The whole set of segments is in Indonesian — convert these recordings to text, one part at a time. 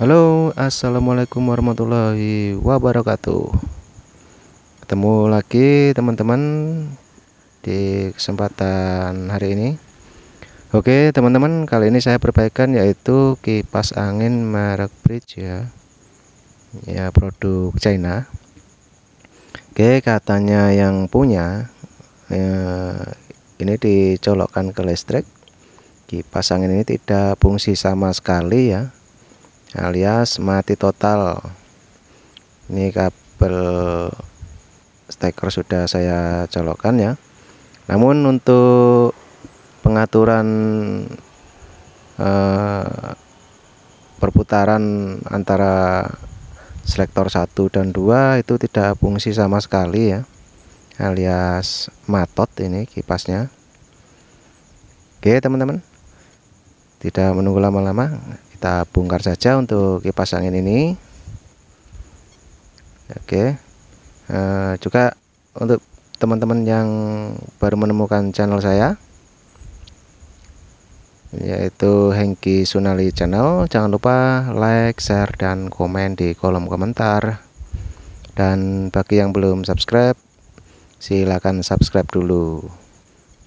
Halo, assalamualaikum warahmatullahi wabarakatuh. Ketemu lagi teman-teman di kesempatan hari ini. Oke, teman-teman, kali ini saya perbaikan yaitu kipas angin merek Bridge ya. Ya, produk China. Oke, katanya yang punya ya, ini dicolokkan ke listrik. Kipas angin ini tidak fungsi sama sekali ya alias mati total ini kabel steker sudah saya colokan ya namun untuk pengaturan eh, perputaran antara selektor 1 dan 2 itu tidak fungsi sama sekali ya alias matot ini kipasnya oke teman-teman tidak menunggu lama-lama kita bongkar saja untuk kipas angin ini oke e, juga untuk teman-teman yang baru menemukan channel saya yaitu Hengki Sunali channel jangan lupa like share dan komen di kolom komentar dan bagi yang belum subscribe silahkan subscribe dulu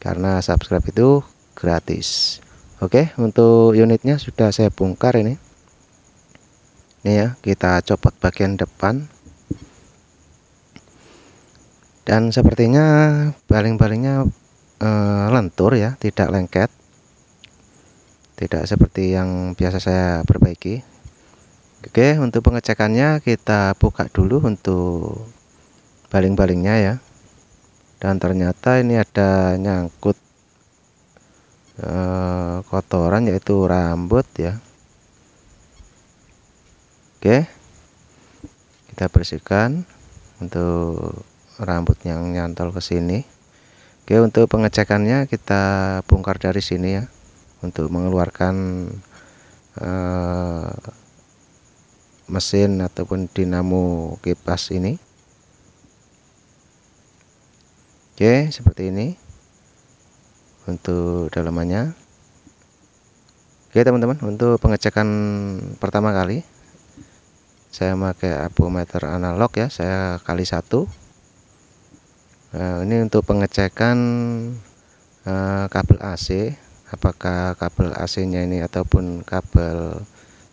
karena subscribe itu gratis Oke untuk unitnya sudah saya bongkar ini ini ya kita copot bagian depan dan sepertinya baling-balingnya e, lentur ya tidak lengket tidak seperti yang biasa saya perbaiki Oke untuk pengecekannya kita buka dulu untuk baling-balingnya ya dan ternyata ini ada nyangkut Eh, kotoran yaitu rambut ya oke kita bersihkan untuk rambut yang nyantol ke sini oke untuk pengecekannya kita bongkar dari sini ya untuk mengeluarkan eh, mesin ataupun dinamo kipas ini oke seperti ini untuk dalamannya oke teman-teman untuk pengecekan pertama kali saya pakai apometer analog ya saya kali satu nah, ini untuk pengecekan eh, kabel AC apakah kabel AC nya ini ataupun kabel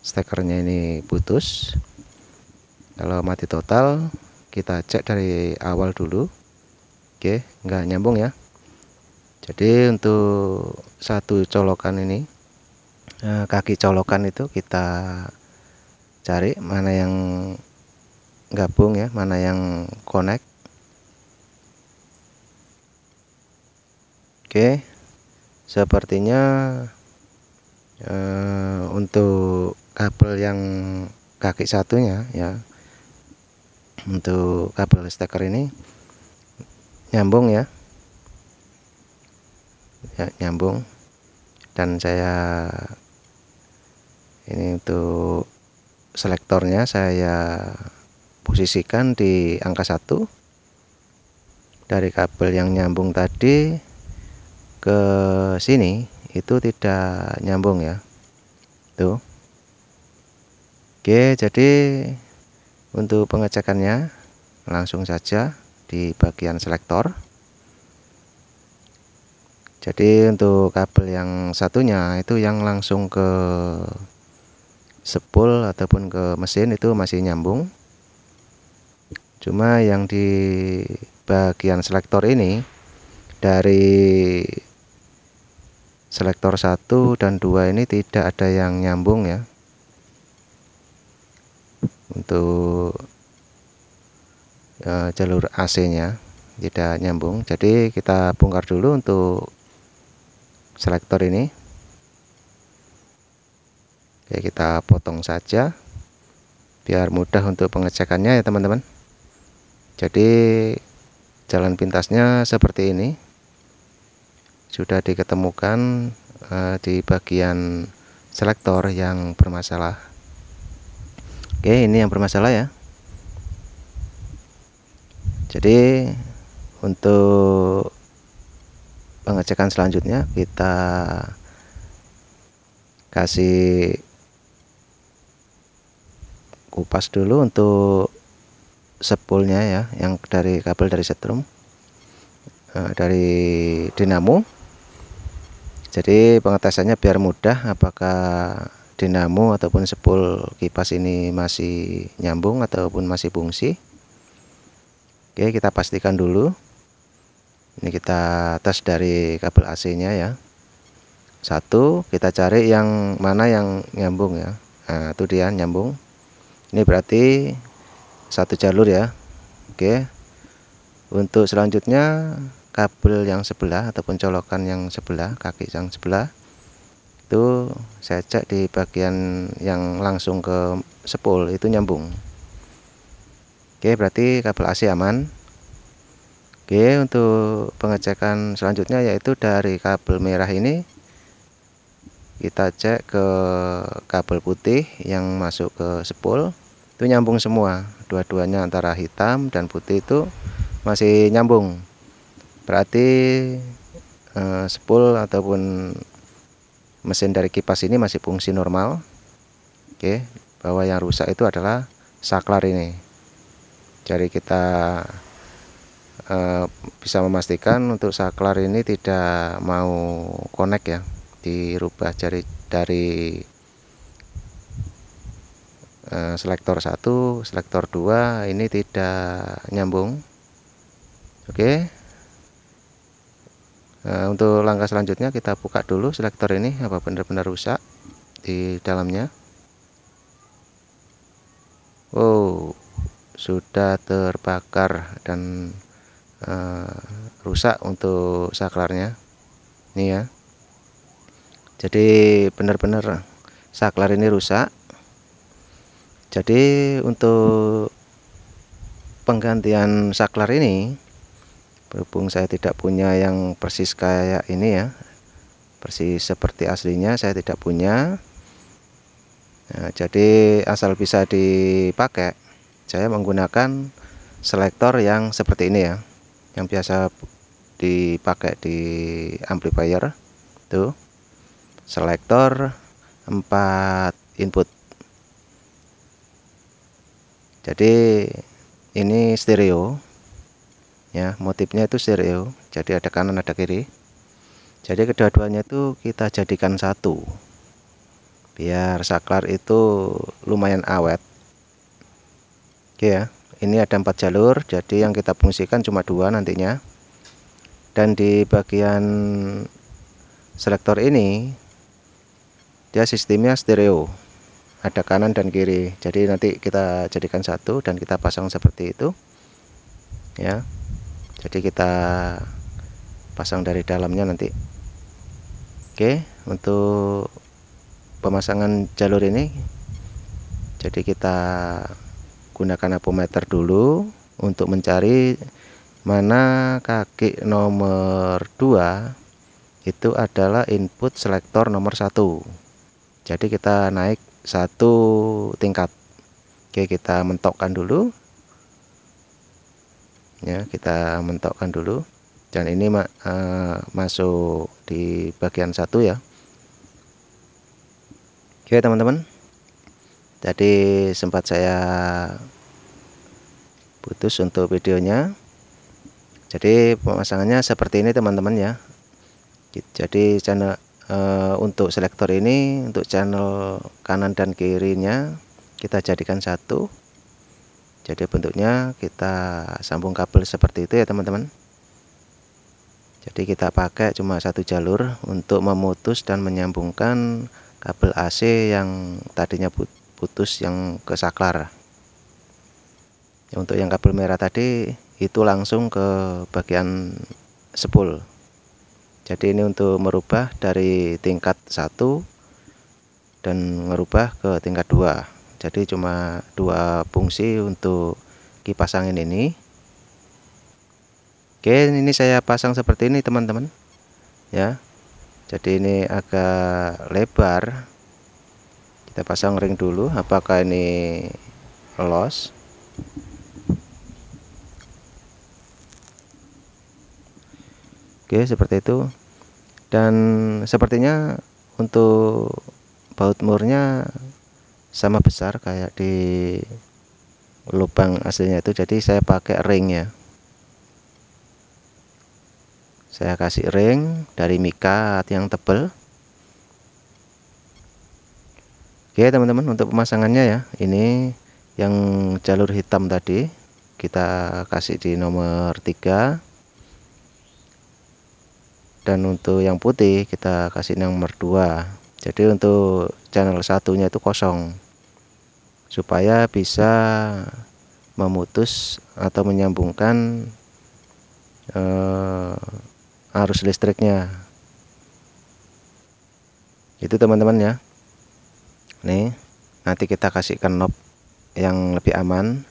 stekernya ini putus kalau mati total kita cek dari awal dulu oke nggak nyambung ya jadi untuk satu colokan ini eh, kaki colokan itu kita cari mana yang gabung ya mana yang connect Oke sepertinya eh, untuk kabel yang kaki satunya ya untuk kabel steker ini nyambung ya Ya, nyambung dan saya ini untuk selektornya saya posisikan di angka 1 dari kabel yang nyambung tadi ke sini itu tidak nyambung ya tuh Oke jadi untuk pengecekannya langsung saja di bagian selektor jadi untuk kabel yang satunya itu yang langsung ke sepul ataupun ke mesin itu masih nyambung cuma yang di bagian selektor ini dari selektor 1 dan 2 ini tidak ada yang nyambung ya untuk uh, jalur AC nya tidak nyambung jadi kita bongkar dulu untuk selektor ini Oke, kita potong saja biar mudah untuk pengecekannya ya teman-teman jadi jalan pintasnya seperti ini sudah diketemukan uh, di bagian selektor yang bermasalah oke ini yang bermasalah ya jadi untuk pengecekan selanjutnya kita kasih kupas dulu untuk sepulnya ya yang dari kabel dari setrum eh, dari dinamo jadi pengetesannya biar mudah apakah dinamo ataupun sepul kipas ini masih nyambung ataupun masih fungsi oke kita pastikan dulu ini kita tes dari kabel AC nya ya satu kita cari yang mana yang nyambung ya nah itu dia nyambung ini berarti satu jalur ya oke untuk selanjutnya kabel yang sebelah ataupun colokan yang sebelah kaki yang sebelah itu saya cek di bagian yang langsung ke sepul itu nyambung oke berarti kabel AC aman Oke untuk pengecekan selanjutnya yaitu dari kabel merah ini kita cek ke kabel putih yang masuk ke spool itu nyambung semua dua-duanya antara hitam dan putih itu masih nyambung berarti eh, spool ataupun mesin dari kipas ini masih fungsi normal oke bahwa yang rusak itu adalah saklar ini jadi kita Eh, bisa memastikan untuk saklar ini tidak mau connect ya dirubah dari dari eh, selektor 1 selektor 2 ini tidak nyambung oke okay. Eh, untuk langkah selanjutnya kita buka dulu selektor ini apa benar-benar rusak di dalamnya. Oh, sudah terbakar dan uh, rusak untuk saklarnya ini ya jadi benar-benar saklar ini rusak jadi untuk penggantian saklar ini berhubung saya tidak punya yang persis kayak ini ya persis seperti aslinya saya tidak punya nah, jadi asal bisa dipakai saya menggunakan selektor yang seperti ini ya yang biasa dipakai di amplifier itu selektor 4 input jadi ini stereo ya motifnya itu stereo jadi ada kanan ada kiri jadi kedua-duanya itu kita jadikan satu biar saklar itu lumayan awet oke ya ini ada empat jalur jadi yang kita fungsikan cuma dua nantinya dan di bagian selektor ini dia sistemnya stereo ada kanan dan kiri jadi nanti kita jadikan satu dan kita pasang seperti itu ya jadi kita pasang dari dalamnya nanti Oke untuk pemasangan jalur ini jadi kita gunakan apometer dulu untuk mencari mana kaki nomor 2 itu adalah input selektor nomor satu jadi kita naik satu tingkat Oke kita mentokkan dulu ya kita mentokkan dulu dan ini uh, masuk di bagian satu ya Oke teman-teman jadi sempat saya putus untuk videonya jadi pemasangannya seperti ini teman-teman ya jadi channel e, untuk selektor ini untuk channel kanan dan kirinya kita jadikan satu jadi bentuknya kita sambung kabel seperti itu ya teman-teman jadi kita pakai cuma satu jalur untuk memutus dan menyambungkan kabel AC yang tadinya putus yang ke saklar Ya, untuk yang kabel merah tadi itu langsung ke bagian spool jadi ini untuk merubah dari tingkat 1 dan merubah ke tingkat 2 jadi cuma dua fungsi untuk kipas angin ini Oke ini saya pasang seperti ini teman-teman ya jadi ini agak lebar kita pasang ring dulu apakah ini loss? Oke, seperti itu. Dan sepertinya untuk baut murnya sama besar kayak di lubang aslinya itu. Jadi saya pakai ring ya. Saya kasih ring dari mika yang tebal. Oke teman-teman untuk pemasangannya ya ini yang jalur hitam tadi kita kasih di nomor 3 dan untuk yang putih kita kasih nomor 2 jadi untuk channel satunya itu kosong supaya bisa memutus atau menyambungkan eh, arus listriknya itu teman-teman ya nih nanti kita kasih knob yang lebih aman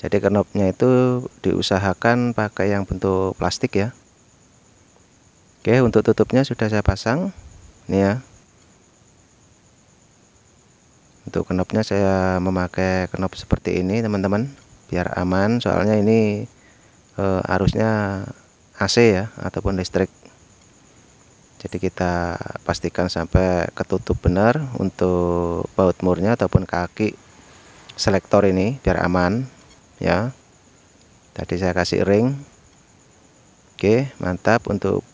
jadi knobnya itu diusahakan pakai yang bentuk plastik ya Oke untuk tutupnya sudah saya pasang ini ya untuk knopnya saya memakai knop seperti ini teman-teman biar aman soalnya ini e, arusnya AC ya ataupun listrik jadi kita pastikan sampai ketutup benar untuk baut murnya ataupun kaki selektor ini biar aman ya tadi saya kasih ring Oke mantap untuk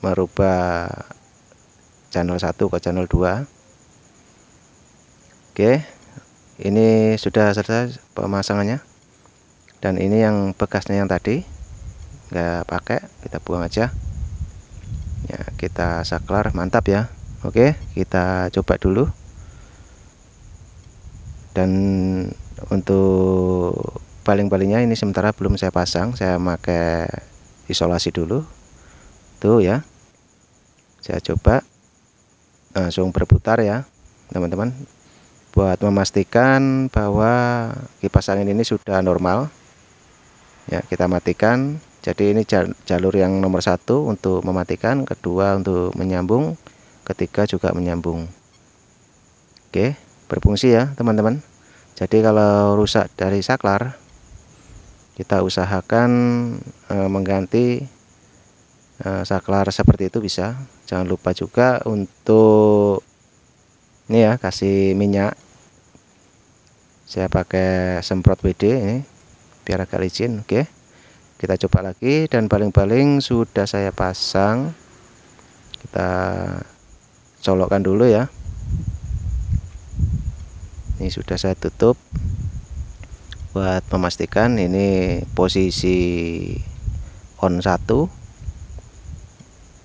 merubah channel 1 ke channel 2 oke ini sudah selesai pemasangannya dan ini yang bekasnya yang tadi nggak pakai kita buang aja ya kita saklar mantap ya oke kita coba dulu dan untuk paling balingnya ini sementara belum saya pasang saya pakai isolasi dulu tuh ya saya coba langsung berputar ya teman-teman buat memastikan bahwa kipas angin ini sudah normal ya kita matikan jadi ini jalur yang nomor satu untuk mematikan kedua untuk menyambung ketiga juga menyambung Oke berfungsi ya teman-teman jadi kalau rusak dari saklar kita usahakan e, mengganti e, saklar seperti itu bisa jangan lupa juga untuk ini ya kasih minyak saya pakai semprot WD ini biar agak licin oke kita coba lagi dan baling-baling sudah saya pasang kita colokkan dulu ya ini sudah saya tutup buat memastikan ini posisi on satu.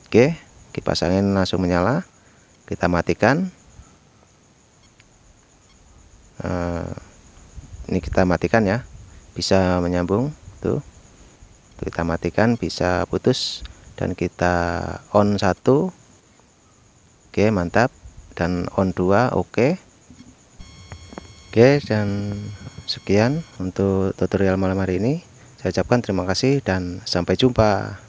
oke okay kipas angin langsung menyala kita matikan nah, ini kita matikan ya bisa menyambung tuh kita matikan bisa putus dan kita on satu oke mantap dan on dua oke oke dan sekian untuk tutorial malam hari ini saya ucapkan terima kasih dan sampai jumpa